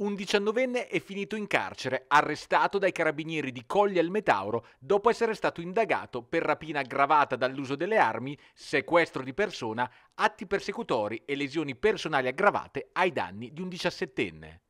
Un diciannovenne è finito in carcere, arrestato dai carabinieri di Colli al Metauro dopo essere stato indagato per rapina aggravata dall'uso delle armi, sequestro di persona, atti persecutori e lesioni personali aggravate ai danni di un diciassettenne.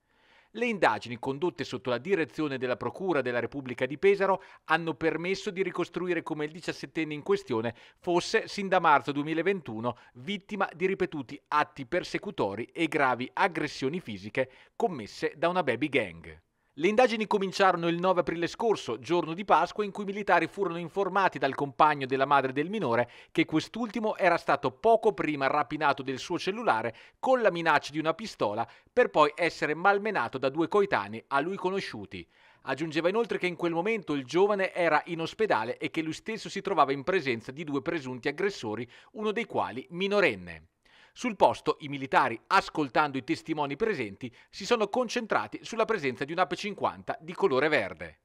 Le indagini condotte sotto la direzione della Procura della Repubblica di Pesaro hanno permesso di ricostruire come il 17enne in questione fosse, sin da marzo 2021, vittima di ripetuti atti persecutori e gravi aggressioni fisiche commesse da una baby gang. Le indagini cominciarono il 9 aprile scorso, giorno di Pasqua, in cui i militari furono informati dal compagno della madre del minore che quest'ultimo era stato poco prima rapinato del suo cellulare con la minaccia di una pistola per poi essere malmenato da due coetanei a lui conosciuti. Aggiungeva inoltre che in quel momento il giovane era in ospedale e che lui stesso si trovava in presenza di due presunti aggressori, uno dei quali minorenne. Sul posto i militari, ascoltando i testimoni presenti, si sono concentrati sulla presenza di un'ape 50 di colore verde.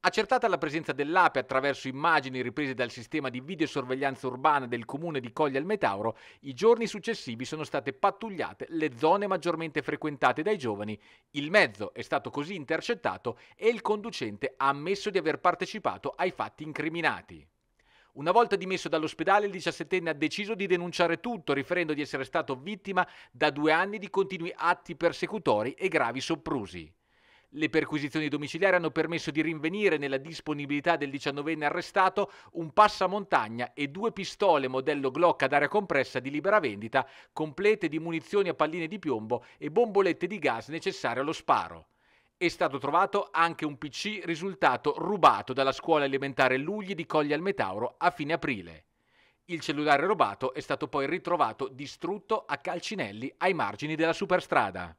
Accertata la presenza dell'ape attraverso immagini riprese dal sistema di videosorveglianza urbana del comune di Coglia al Metauro, i giorni successivi sono state pattugliate le zone maggiormente frequentate dai giovani, il mezzo è stato così intercettato e il conducente ha ammesso di aver partecipato ai fatti incriminati. Una volta dimesso dall'ospedale, il 17enne ha deciso di denunciare tutto, riferendo di essere stato vittima da due anni di continui atti persecutori e gravi soprusi. Le perquisizioni domiciliari hanno permesso di rinvenire nella disponibilità del 19enne arrestato un passamontagna e due pistole modello Glock ad aria compressa di libera vendita, complete di munizioni a palline di piombo e bombolette di gas necessarie allo sparo è stato trovato anche un PC risultato rubato dalla scuola elementare Lugli di Cogli al Metauro a fine aprile. Il cellulare rubato è stato poi ritrovato distrutto a calcinelli ai margini della superstrada.